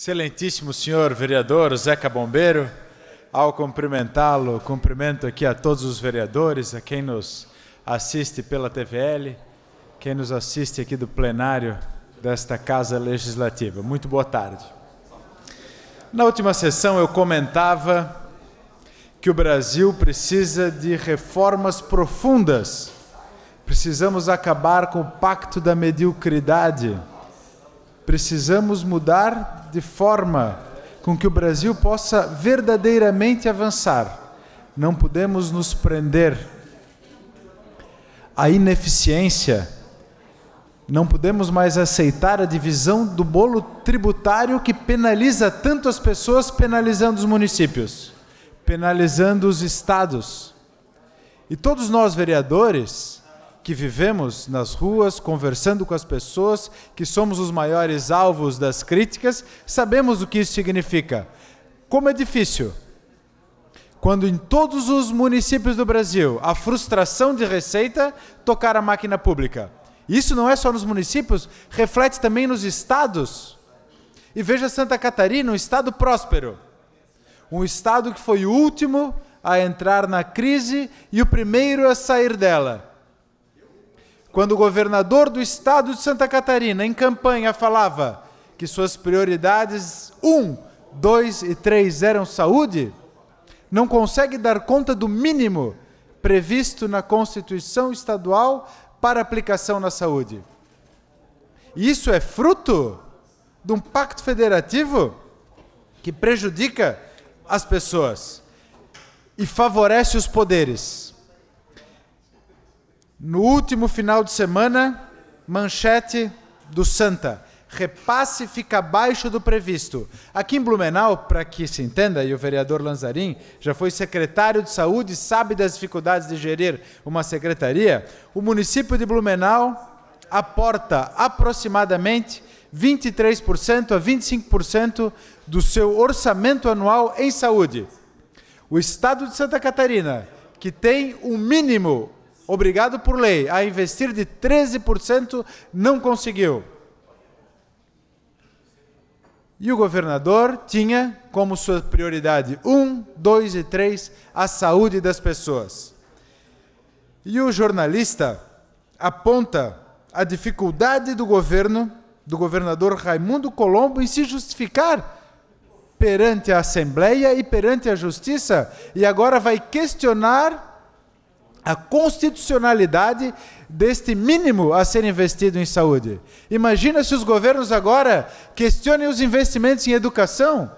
Excelentíssimo senhor vereador Zeca Bombeiro, ao cumprimentá-lo, cumprimento aqui a todos os vereadores, a quem nos assiste pela TVL, quem nos assiste aqui do plenário desta Casa Legislativa. Muito boa tarde. Na última sessão eu comentava que o Brasil precisa de reformas profundas. Precisamos acabar com o pacto da mediocridade. Precisamos mudar de forma com que o Brasil possa verdadeiramente avançar. Não podemos nos prender à ineficiência, não podemos mais aceitar a divisão do bolo tributário que penaliza tanto as pessoas, penalizando os municípios, penalizando os estados. E todos nós, vereadores, que vivemos nas ruas, conversando com as pessoas, que somos os maiores alvos das críticas, sabemos o que isso significa. Como é difícil quando em todos os municípios do Brasil a frustração de receita tocar a máquina pública. Isso não é só nos municípios, reflete também nos estados. E veja Santa Catarina, um estado próspero. Um estado que foi o último a entrar na crise e o primeiro a sair dela quando o governador do estado de Santa Catarina, em campanha, falava que suas prioridades 1, 2 e 3 eram saúde, não consegue dar conta do mínimo previsto na Constituição Estadual para aplicação na saúde. E isso é fruto de um pacto federativo que prejudica as pessoas e favorece os poderes. No último final de semana, manchete do Santa. Repasse fica abaixo do previsto. Aqui em Blumenau, para que se entenda, e o vereador Lanzarin já foi secretário de saúde e sabe das dificuldades de gerir uma secretaria, o município de Blumenau aporta aproximadamente 23% a 25% do seu orçamento anual em saúde. O estado de Santa Catarina, que tem o um mínimo obrigado por lei a investir de 13%, não conseguiu. E o governador tinha como sua prioridade 1, 2 e 3 a saúde das pessoas. E o jornalista aponta a dificuldade do governo, do governador Raimundo Colombo, em se justificar perante a Assembleia e perante a Justiça, e agora vai questionar a constitucionalidade deste mínimo a ser investido em saúde. Imagina se os governos agora questionem os investimentos em educação.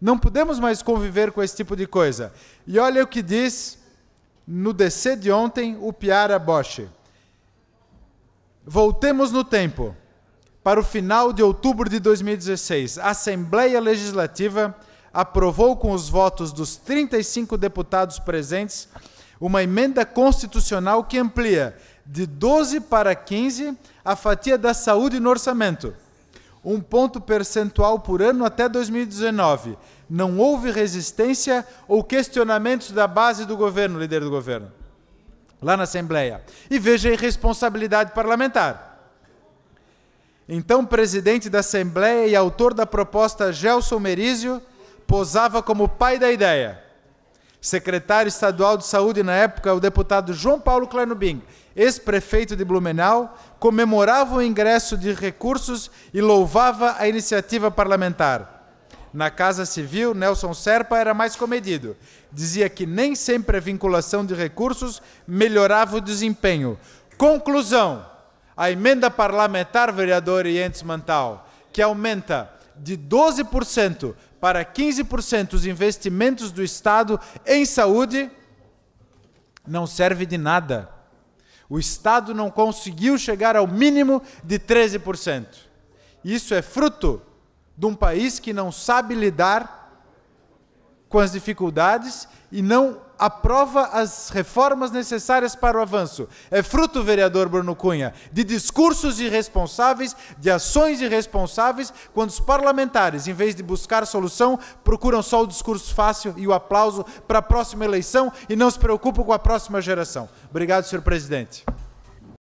Não podemos mais conviver com esse tipo de coisa. E olha o que diz no DC de ontem o Piara Bosch. Voltemos no tempo. Para o final de outubro de 2016, a Assembleia Legislativa aprovou com os votos dos 35 deputados presentes uma emenda constitucional que amplia de 12 para 15 a fatia da saúde no orçamento. Um ponto percentual por ano até 2019. Não houve resistência ou questionamentos da base do governo, líder do governo, lá na Assembleia. E veja a irresponsabilidade parlamentar. Então, presidente da Assembleia e autor da proposta Gelson Merizio, posava como pai da ideia secretário estadual de saúde na época, o deputado João Paulo Kleinobing, ex-prefeito de Blumenau, comemorava o ingresso de recursos e louvava a iniciativa parlamentar. Na Casa Civil, Nelson Serpa era mais comedido. Dizia que nem sempre a vinculação de recursos melhorava o desempenho. Conclusão: a emenda parlamentar, vereador Ientes Mantal, que aumenta de 12% para 15% os investimentos do Estado em saúde não serve de nada. O Estado não conseguiu chegar ao mínimo de 13%. Isso é fruto de um país que não sabe lidar com as dificuldades e não aprova as reformas necessárias para o avanço. É fruto, vereador Bruno Cunha, de discursos irresponsáveis, de ações irresponsáveis, quando os parlamentares, em vez de buscar solução, procuram só o discurso fácil e o aplauso para a próxima eleição e não se preocupam com a próxima geração. Obrigado, senhor presidente.